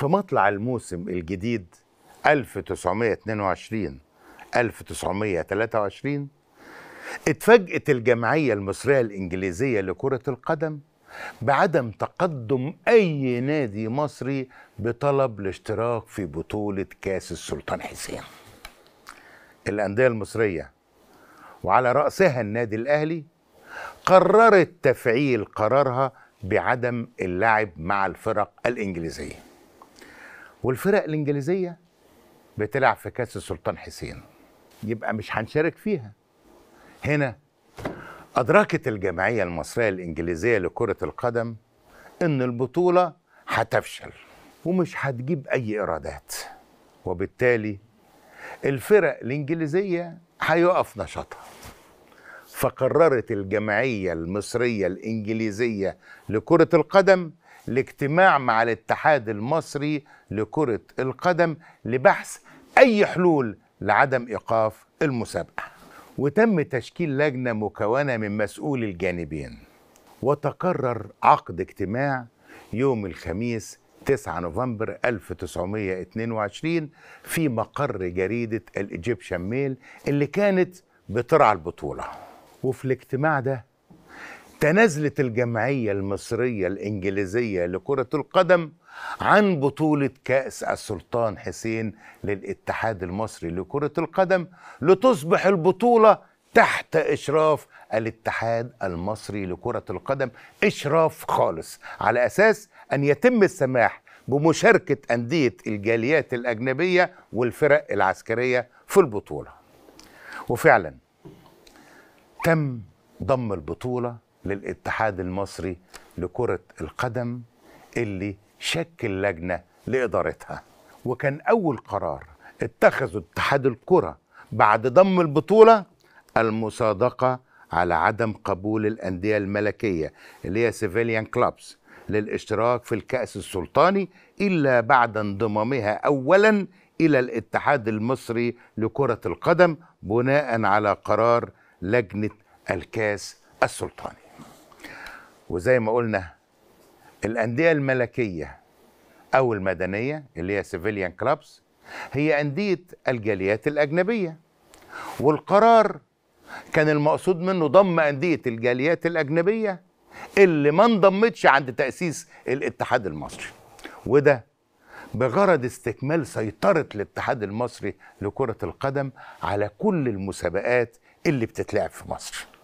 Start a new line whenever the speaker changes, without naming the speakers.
في مطلع الموسم الجديد 1922 1923 اتفاجئت الجمعية المصرية الإنجليزية لكرة القدم بعدم تقدم أي نادي مصري بطلب الاشتراك في بطولة كأس السلطان حسين الأندية المصرية وعلى رأسها النادي الأهلي قررت تفعيل قرارها بعدم اللعب مع الفرق الإنجليزية والفرق الانجليزيه بتلعب في كاس السلطان حسين يبقى مش هنشارك فيها هنا ادركت الجمعيه المصريه الانجليزيه لكره القدم ان البطوله هتفشل ومش هتجيب اي ايرادات وبالتالي الفرق الانجليزيه هيقف نشاطها فقررت الجمعيه المصريه الانجليزيه لكره القدم لاجتماع مع الاتحاد المصري لكرة القدم لبحث أي حلول لعدم إيقاف المسابقة وتم تشكيل لجنة مكونة من مسؤولي الجانبين وتقرر عقد اجتماع يوم الخميس 9 نوفمبر 1922 في مقر جريدة الإيجيبشن ميل اللي كانت بترعى البطولة وفي الاجتماع ده تنازلت الجمعية المصرية الإنجليزية لكرة القدم عن بطولة كأس السلطان حسين للاتحاد المصري لكرة القدم لتصبح البطولة تحت إشراف الاتحاد المصري لكرة القدم إشراف خالص على أساس أن يتم السماح بمشاركة أندية الجاليات الأجنبية والفرق العسكرية في البطولة وفعلا تم ضم البطولة للاتحاد المصري لكرة القدم اللي شكل لجنة لإدارتها وكان أول قرار اتخذه اتحاد الكرة بعد ضم البطولة المصادقة على عدم قبول الأندية الملكية اللي هي سيفيليان كلابس للاشتراك في الكأس السلطاني إلا بعد انضمامها أولا إلى الاتحاد المصري لكرة القدم بناء على قرار لجنة الكاس السلطاني وزي ما قلنا الانديه الملكيه او المدنيه اللي هي سيفيليان كلابس هي انديه الجاليات الاجنبيه والقرار كان المقصود منه ضم انديه الجاليات الاجنبيه اللي ما انضمتش عند تاسيس الاتحاد المصري وده بغرض استكمال سيطره الاتحاد المصري لكره القدم على كل المسابقات اللي بتتلعب في مصر